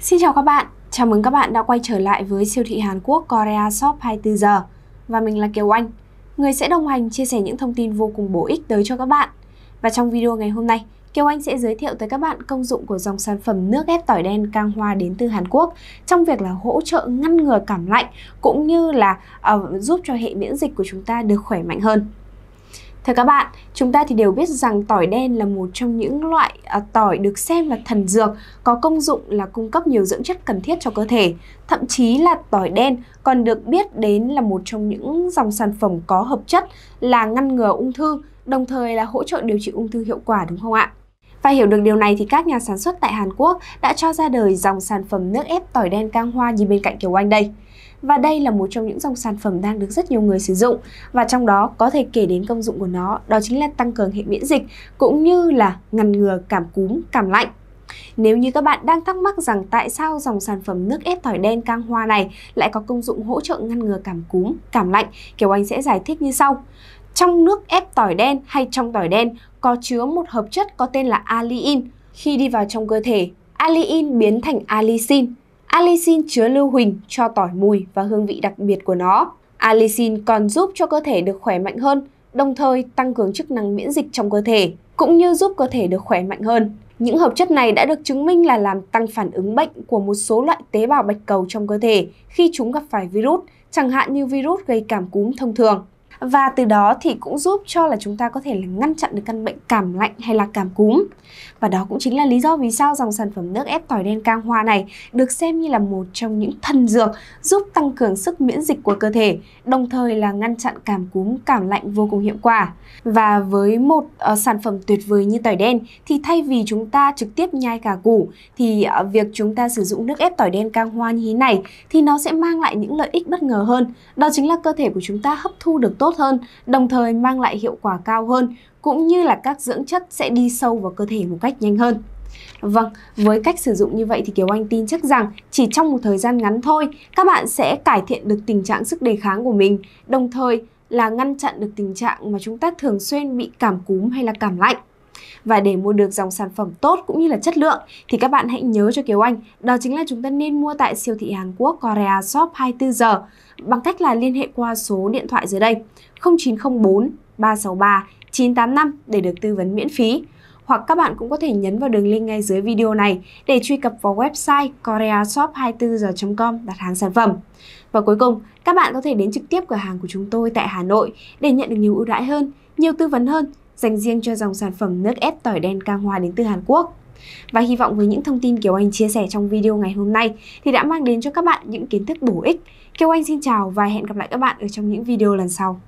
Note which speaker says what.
Speaker 1: Xin chào các bạn, chào mừng các bạn đã quay trở lại với siêu thị Hàn Quốc Korea Shop 24 giờ và mình là Kiều Anh, người sẽ đồng hành chia sẻ những thông tin vô cùng bổ ích tới cho các bạn. Và trong video ngày hôm nay, Kiều Anh sẽ giới thiệu tới các bạn công dụng của dòng sản phẩm nước ép tỏi đen Kang Hoa đến từ Hàn Quốc trong việc là hỗ trợ ngăn ngừa cảm lạnh cũng như là uh, giúp cho hệ miễn dịch của chúng ta được khỏe mạnh hơn. Thưa các bạn, chúng ta thì đều biết rằng tỏi đen là một trong những loại à, tỏi được xem là thần dược, có công dụng là cung cấp nhiều dưỡng chất cần thiết cho cơ thể. Thậm chí là tỏi đen còn được biết đến là một trong những dòng sản phẩm có hợp chất là ngăn ngừa ung thư, đồng thời là hỗ trợ điều trị ung thư hiệu quả đúng không ạ? Và hiểu được điều này thì các nhà sản xuất tại Hàn Quốc đã cho ra đời dòng sản phẩm nước ép tỏi đen cang hoa như bên cạnh Kiều Anh đây. Và đây là một trong những dòng sản phẩm đang được rất nhiều người sử dụng và trong đó có thể kể đến công dụng của nó đó chính là tăng cường hệ miễn dịch cũng như là ngăn ngừa cảm cúm, cảm lạnh. Nếu như các bạn đang thắc mắc rằng tại sao dòng sản phẩm nước ép tỏi đen cang hoa này lại có công dụng hỗ trợ ngăn ngừa cảm cúm, cảm lạnh, Kiều Anh sẽ giải thích như sau. Trong nước ép tỏi đen hay trong tỏi đen có chứa một hợp chất có tên là aliin. Khi đi vào trong cơ thể, aliin biến thành alisin. Alisin chứa lưu huỳnh cho tỏi mùi và hương vị đặc biệt của nó. Alisin còn giúp cho cơ thể được khỏe mạnh hơn, đồng thời tăng cường chức năng miễn dịch trong cơ thể, cũng như giúp cơ thể được khỏe mạnh hơn. Những hợp chất này đã được chứng minh là làm tăng phản ứng bệnh của một số loại tế bào bạch cầu trong cơ thể khi chúng gặp phải virus, chẳng hạn như virus gây cảm cúm thông thường và từ đó thì cũng giúp cho là chúng ta có thể là ngăn chặn được căn bệnh cảm lạnh hay là cảm cúm. Và đó cũng chính là lý do vì sao dòng sản phẩm nước ép tỏi đen cam hoa này được xem như là một trong những thần dược giúp tăng cường sức miễn dịch của cơ thể, đồng thời là ngăn chặn cảm cúm, cảm lạnh vô cùng hiệu quả. Và với một uh, sản phẩm tuyệt vời như tỏi đen thì thay vì chúng ta trực tiếp nhai cả củ thì uh, việc chúng ta sử dụng nước ép tỏi đen cam hoa như thế này thì nó sẽ mang lại những lợi ích bất ngờ hơn. Đó chính là cơ thể của chúng ta hấp thu được tốt tốt hơn, đồng thời mang lại hiệu quả cao hơn, cũng như là các dưỡng chất sẽ đi sâu vào cơ thể một cách nhanh hơn. Vâng, với cách sử dụng như vậy thì Kiều Anh tin chắc rằng chỉ trong một thời gian ngắn thôi, các bạn sẽ cải thiện được tình trạng sức đề kháng của mình, đồng thời là ngăn chặn được tình trạng mà chúng ta thường xuyên bị cảm cúm hay là cảm lạnh. Và để mua được dòng sản phẩm tốt cũng như là chất lượng thì các bạn hãy nhớ cho Kiều Anh, đó chính là chúng ta nên mua tại siêu thị Hàn Quốc Korea Shop 24 giờ bằng cách là liên hệ qua số điện thoại dưới đây 0904 363 985 để được tư vấn miễn phí hoặc các bạn cũng có thể nhấn vào đường link ngay dưới video này để truy cập vào website koreashop24h.com đặt hàng sản phẩm. Và cuối cùng, các bạn có thể đến trực tiếp cửa hàng của chúng tôi tại Hà Nội để nhận được nhiều ưu đãi hơn, nhiều tư vấn hơn dành riêng cho dòng sản phẩm nước ép tỏi đen Cang Hoa đến từ Hàn Quốc. Và hy vọng với những thông tin Kiều Anh chia sẻ trong video ngày hôm nay thì đã mang đến cho các bạn những kiến thức bổ ích. Kiều Anh xin chào và hẹn gặp lại các bạn ở trong những video lần sau.